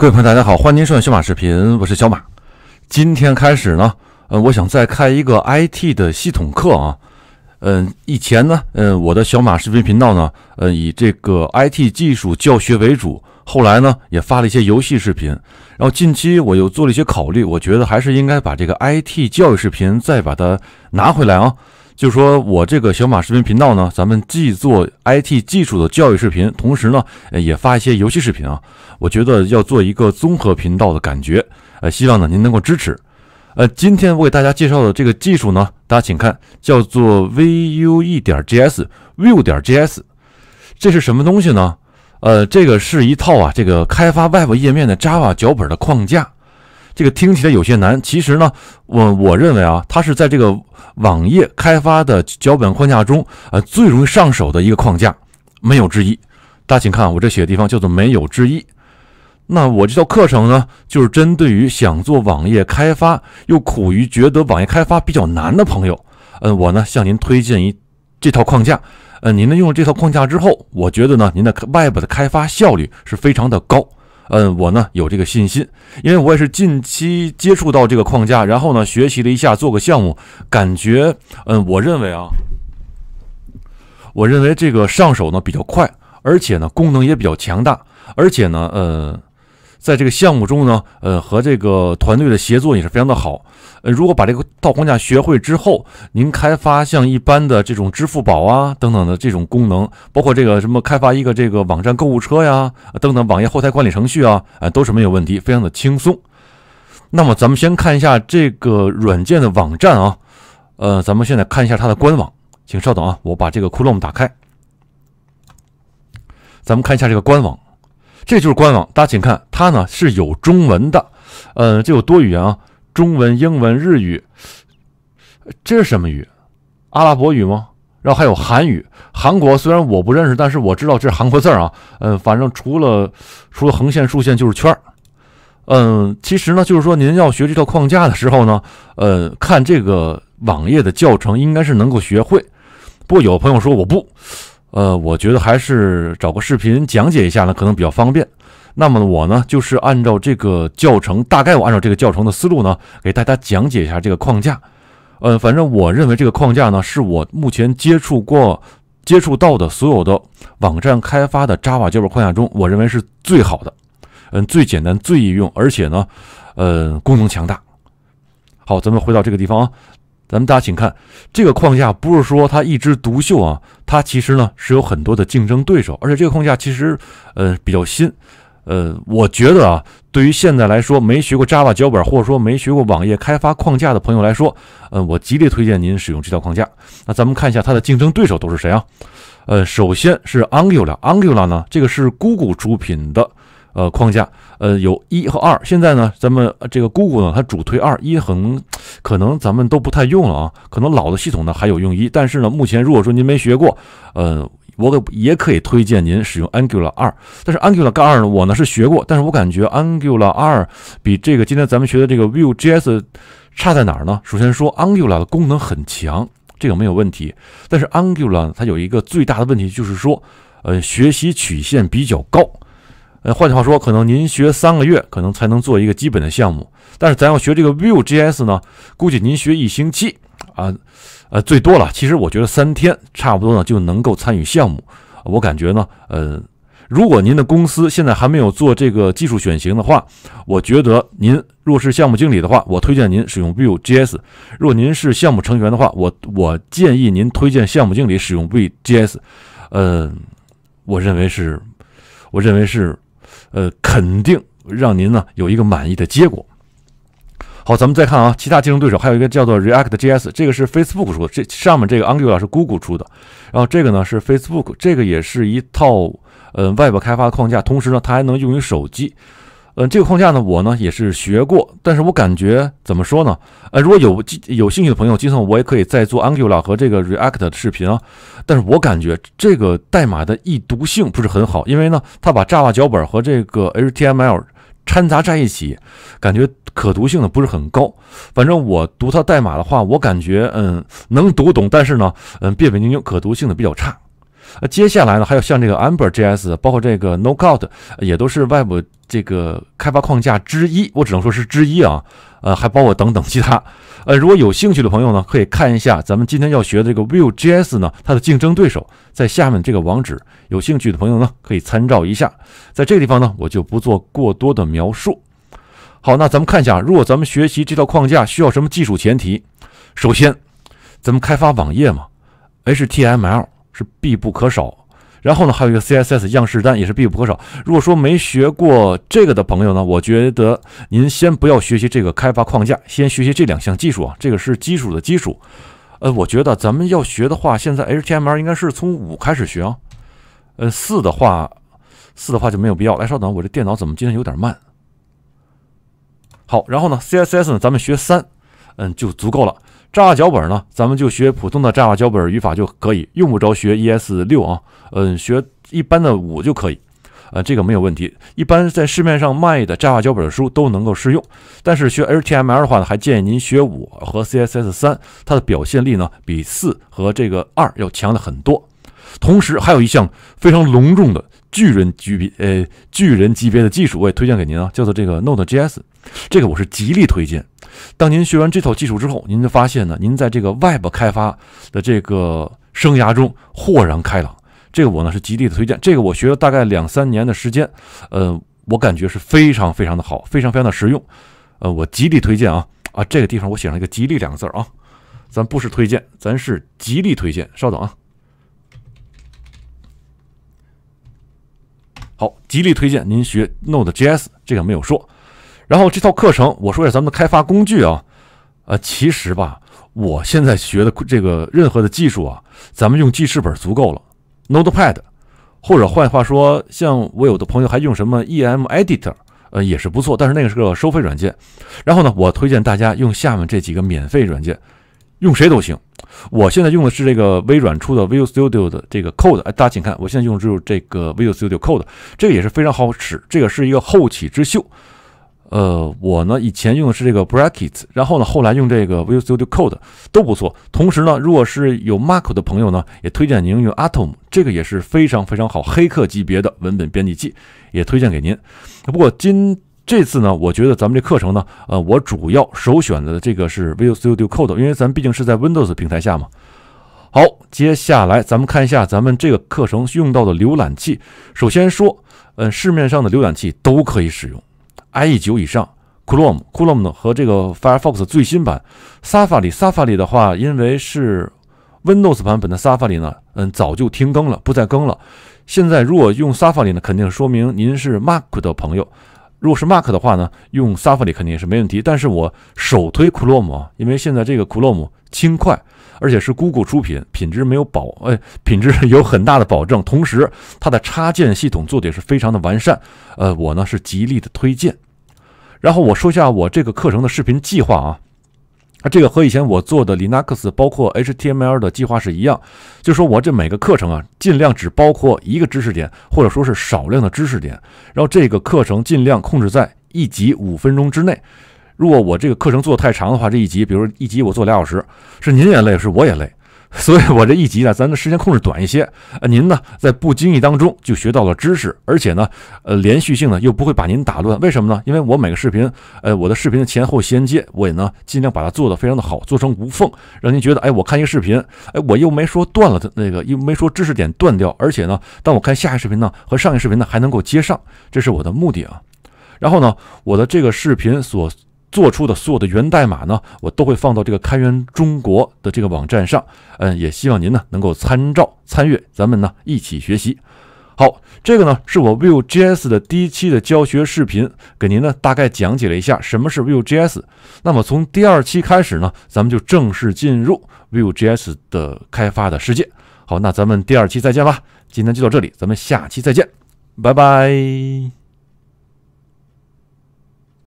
各位朋友，大家好，欢迎收看小马视频，我是小马。今天开始呢，呃，我想再开一个 IT 的系统课啊。嗯，以前呢，嗯，我的小马视频频道呢，嗯，以这个 IT 技术教学为主，后来呢，也发了一些游戏视频。然后近期我又做了一些考虑，我觉得还是应该把这个 IT 教育视频再把它拿回来啊。就是说我这个小马视频频道呢，咱们既做 IT 技术的教育视频，同时呢也发一些游戏视频啊。我觉得要做一个综合频道的感觉，呃，希望呢您能够支持。呃，今天我给大家介绍的这个技术呢，大家请看，叫做 Vue 点 JS，Vue 点 JS，这是什么东西呢？呃，这个是一套啊，这个开发 Web 页面的 Java 脚本的框架。这个听起来有些难，其实呢，我我认为啊，它是在这个网页开发的脚本框架中，呃，最容易上手的一个框架，没有之一。大家请看我这写的地方叫做“没有之一”。那我这套课程呢，就是针对于想做网页开发又苦于觉得网页开发比较难的朋友，嗯，我呢向您推荐一这套框架，呃，您呢用了这套框架之后，我觉得呢，您的 Web 的开发效率是非常的高。嗯，我呢有这个信心，因为我也是近期接触到这个框架，然后呢学习了一下做个项目，感觉嗯，我认为啊，我认为这个上手呢比较快，而且呢功能也比较强大，而且呢，呃。在这个项目中呢，呃，和这个团队的协作也是非常的好。呃，如果把这个套框架学会之后，您开发像一般的这种支付宝啊等等的这种功能，包括这个什么开发一个这个网站购物车呀等等网页后台管理程序啊，啊都是没有问题，非常的轻松。那么咱们先看一下这个软件的网站啊，呃，咱们现在看一下它的官网，请稍等啊，我把这个 Chrome 打开，咱们看一下这个官网。这就是官网，大家请看，它呢是有中文的，嗯，这有多语言啊，中文、英文、日语，这是什么语？阿拉伯语吗？然后还有韩语，韩国虽然我不认识，但是我知道这是韩国字儿啊，嗯，反正除了除了横线、竖线就是圈儿，嗯，其实呢，就是说您要学这套框架的时候呢，呃，看这个网页的教程应该是能够学会，不过有朋友说我不。呃，我觉得还是找个视频讲解一下呢，可能比较方便。那么我呢，就是按照这个教程，大概我按照这个教程的思路呢，给大家讲解一下这个框架。嗯，反正我认为这个框架呢，是我目前接触过、接触到的所有的网站开发的 Java 脚本框架中，我认为是最好的。嗯，最简单、最易用，而且呢，嗯，功能强大。好，咱们回到这个地方啊。咱们大家请看，这个框架不是说它一枝独秀啊，它其实呢是有很多的竞争对手，而且这个框架其实呃比较新，呃，我觉得啊，对于现在来说没学过 Java 脚本或者说没学过网页开发框架的朋友来说，呃，我极力推荐您使用这套框架。那咱们看一下它的竞争对手都是谁啊？呃，首先是 Angular，Angular 呢，这个是 Google 出品的呃框架，呃，有一和二。现在呢，咱们这个 Google 呢，它主推二一，可能。可能咱们都不太用了啊，可能老的系统呢还有用一，但是呢，目前如果说您没学过，呃，我也可以推荐您使用 Angular 二。但是 Angular 二呢，我呢是学过，但是我感觉 Angular 二比这个今天咱们学的这个 Vue JS 差在哪儿呢？首先说 Angular 的功能很强，这个没有问题，但是 Angular 它有一个最大的问题就是说，呃，学习曲线比较高。呃，换句话说，可能您学三个月，可能才能做一个基本的项目。但是咱要学这个 Vue.js 呢，估计您学一星期啊，呃，最多了。其实我觉得三天差不多呢，就能够参与项目。我感觉呢，呃，如果您的公司现在还没有做这个技术选型的话，我觉得您若是项目经理的话，我推荐您使用 Vue.js；若您是项目成员的话，我我建议您推荐项目经理使用 Vue.js。嗯，我认为是，我认为是。呃，肯定让您呢有一个满意的结果。好，咱们再看啊，其他竞争对手还有一个叫做 React JS，这个是 Facebook 出的，这上面这个 Angular 是 Google 出的，然后这个呢是 Facebook，这个也是一套呃 Web 开发框架，同时呢它还能用于手机。嗯，这个框架呢，我呢也是学过，但是我感觉怎么说呢？呃，如果有有有兴趣的朋友，今后我也可以再做 Angular 和这个 React 的视频啊。但是我感觉这个代码的易读性不是很好，因为呢，它把 Java 脚本和这个 HTML 掺杂在一起，感觉可读性呢不是很高。反正我读它代码的话，我感觉嗯能读懂，但是呢，嗯，别别扭扭，可读性的比较差。呃，接下来呢，还有像这个 Amber JS，包括这个 No c o d t 也都是 Web 这个开发框架之一。我只能说是之一啊，呃，还包括等等其他。呃，如果有兴趣的朋友呢，可以看一下咱们今天要学的这个 Vue JS 呢，它的竞争对手在下面这个网址。有兴趣的朋友呢，可以参照一下。在这个地方呢，我就不做过多的描述。好，那咱们看一下，如果咱们学习这套框架需要什么技术前提？首先，咱们开发网页嘛，HTML。是必不可少。然后呢，还有一个 CSS 样式单也是必不可少。如果说没学过这个的朋友呢，我觉得您先不要学习这个开发框架，先学习这两项技术啊，这个是基础的基础。呃，我觉得咱们要学的话，现在 HTML 应该是从五开始学啊。呃，四的话，四的话就没有必要。来，稍等，我这电脑怎么今天有点慢？好，然后呢，CSS 呢，咱们学三，嗯，就足够了。Java 脚本呢，咱们就学普通的 Java 脚本语法就可以，用不着学 ES 六啊，嗯，学一般的五就可以，呃，这个没有问题。一般在市面上卖的 Java 脚本的书都能够适用。但是学 HTML 的话呢，还建议您学五和 CSS 三，它的表现力呢比四和这个二要强的很多。同时还有一项非常隆重的巨人级别，呃，巨人级别的技术，我也推荐给您啊，叫做这个 Node.js，这个我是极力推荐。当您学完这套技术之后，您就发现呢，您在这个 Web 开发的这个生涯中豁然开朗。这个我呢是极力的推荐。这个我学了大概两三年的时间，呃，我感觉是非常非常的好，非常非常的实用。呃，我极力推荐啊啊，这个地方我写上一个“极力”两个字啊。咱不是推荐，咱是极力推荐。稍等啊。好，极力推荐您学 Node.js，这个没有说。然后这套课程，我说一下咱们的开发工具啊，呃，其实吧，我现在学的这个任何的技术啊，咱们用记事本足够了，Notepad，或者换句话说，像我有的朋友还用什么 EM Editor，呃，也是不错，但是那个是个收费软件。然后呢，我推荐大家用下面这几个免费软件，用谁都行。我现在用的是这个微软出的 Visual Studio 的这个 Code，哎，大家请看，我现在用的就是这个 Visual Studio Code，这个也是非常好使，这个是一个后起之秀。呃，我呢以前用的是这个 Bracket，然后呢后来用这个 Visual Studio Code 都不错。同时呢，如果是有 Mark 的朋友呢，也推荐您用 Atom，这个也是非常非常好，黑客级别的文本编辑器，也推荐给您。不过今这次呢，我觉得咱们这课程呢，呃，我主要首选的这个是 Visual Studio Code，因为咱毕竟是在 Windows 平台下嘛。好，接下来咱们看一下咱们这个课程用到的浏览器。首先说，嗯，市面上的浏览器都可以使用。IE 九以上，Chrome、Chrome 呢和这个 Firefox 最新版，Safari、Safari 的话，因为是 Windows 版本的 Safari 呢，嗯，早就停更了，不再更了。现在如果用 Safari 呢，肯定说明您是 Mac 的朋友。如果是 Mark 的话呢，用 Safari 肯定也是没问题。但是我首推 c h r o m 因为现在这个 c h r o m 轻快，而且是 Google 出品，品质没有保，哎，品质有很大的保证。同时，它的插件系统做的也是非常的完善。呃，我呢是极力的推荐。然后我说一下我这个课程的视频计划啊。啊，这个和以前我做的 Linux 包括 HTML 的计划是一样，就是说我这每个课程啊，尽量只包括一个知识点，或者说是少量的知识点，然后这个课程尽量控制在一集五分钟之内。如果我这个课程做的太长的话，这一集，比如一集我做俩小时，是您也累，是我也累。所以，我这一集啊，咱的时间控制短一些呃，您呢，在不经意当中就学到了知识，而且呢，呃，连续性呢又不会把您打乱。为什么呢？因为我每个视频，呃，我的视频的前后衔接，我也呢尽量把它做得非常的好，做成无缝，让您觉得，哎，我看一个视频，哎，我又没说断了，的那个又没说知识点断掉。而且呢，当我看下一个视频呢，和上一个视频呢还能够接上，这是我的目的啊。然后呢，我的这个视频所。做出的所有的源代码呢，我都会放到这个开源中国的这个网站上，嗯，也希望您呢能够参照参阅，咱们呢一起学习。好，这个呢是我 Vue JS 的第一期的教学视频，给您呢大概讲解了一下什么是 Vue JS。那么从第二期开始呢，咱们就正式进入 Vue JS 的开发的世界。好，那咱们第二期再见吧。今天就到这里，咱们下期再见，拜拜。